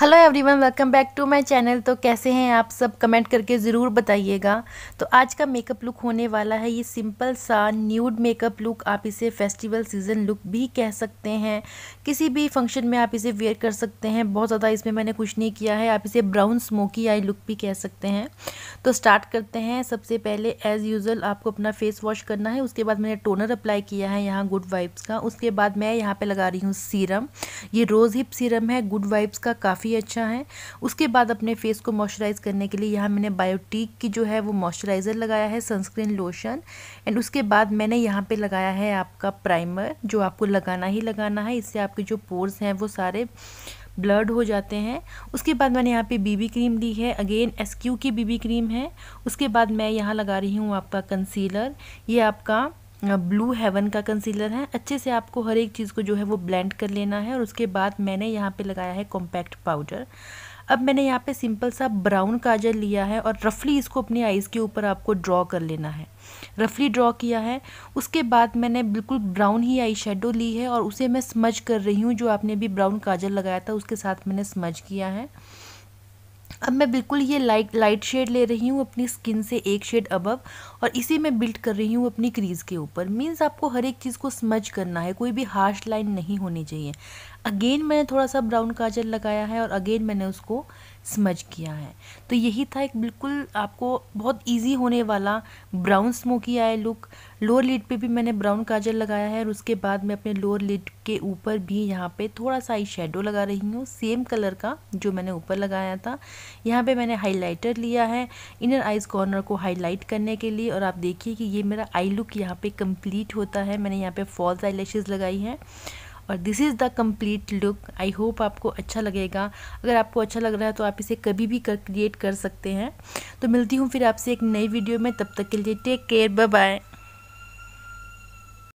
hello everyone welcome back to my channel तो कैसे हैं आप सब कमेंट करके ज़रूर बताइएगा तो आज का मेकअप लुक होने वाला है ये सिंपल सा न्यूड मेकअप लुक आप इसे फेस्टिवल सीजन लुक भी कह सकते हैं किसी भी फंक्शन में आप इसे वेयर कर सकते हैं बहुत ज़्यादा इसमें मैंने कुछ नहीं किया है आप इसे ब्राउन स्मोकी आई लुक भी कह सकते हैं तो स्टार्ट करते हैं सबसे पहले एज़ यूज़ल आपको अपना फेस वॉश करना है उसके बाद मैंने टोनर अप्लाई किया है यहाँ गुड वाइब्स का उसके बाद मैं यहाँ पर लगा रही हूँ सीरम ये रोज़ हिप सीरम है गुड वाइब्स का काफ़ी काफ़ी अच्छा है उसके बाद अपने फेस को मॉइस्चराइज़ करने के लिए यहाँ मैंने बायोटिक की जो है वो मॉइस्चराइज़र लगाया है सनस्क्रीन लोशन एंड उसके बाद मैंने यहाँ पे लगाया है आपका प्राइमर जो आपको लगाना ही लगाना है इससे आपके जो पोर्स हैं वो सारे ब्लर्ड हो जाते हैं उसके बाद मैंने यहाँ पे बीबी क्रीम ली है अगेन एस की बीबी क्रीम है उसके बाद मैं यहाँ लगा रही हूँ आपका कंसीलर ये आपका ब्लू हेवन का कंसीलर है अच्छे से आपको हर एक चीज़ को जो है वो ब्लेंड कर लेना है और उसके बाद मैंने यहाँ पे लगाया है कॉम्पैक्ट पाउडर अब मैंने यहाँ पे सिंपल सा ब्राउन काजल लिया है और रफली इसको अपनी आइज़ के ऊपर आपको ड्रॉ कर लेना है रफली ड्रॉ किया है उसके बाद मैंने बिल्कुल ब्राउन ही आई शेडो ली है और उसे मैं स्मज कर रही हूँ जो आपने भी ब्राउन काजल लगाया था उसके साथ मैंने स्मज किया है अब मैं बिल्कुल ये लाइट लाइट शेड ले रही हूँ अपनी स्किन से एक शेड अबव और इसी में बिल्ड कर रही हूँ अपनी क्रीज़ के ऊपर मींस आपको हर एक चीज़ को समझ करना है कोई भी हार्श लाइन नहीं होनी चाहिए अगेन मैंने थोड़ा सा ब्राउन काजल लगाया है और अगेन मैंने उसको स्मज किया है तो यही था एक बिल्कुल आपको बहुत इजी होने वाला brown smoky eye look lower lid पे भी मैंने ब्राउन काजल लगाया है और उसके बाद मैं अपने लोअर लिड के ऊपर भी यहाँ पे थोड़ा सा आई शेडो लगा रही हूँ सेम कलर का जो मैंने ऊपर लगाया था यहाँ पे मैंने हाइलाइटर लिया है इनर आइज़ कॉर्नर को हाईलाइट करने के लिए और आप देखिए कि ये मेरा आई लुक यहाँ पर कम्प्लीट होता है मैंने यहाँ पर फॉल्स आई लगाई हैं और this is the complete look I hope आपको अच्छा लगेगा अगर आपको अच्छा लग रहा है तो आप इसे कभी भी कर क्रिएट कर सकते हैं तो मिलती हूँ फिर आपसे एक नई वीडियो में तब तक के लिए टेक केयर बाय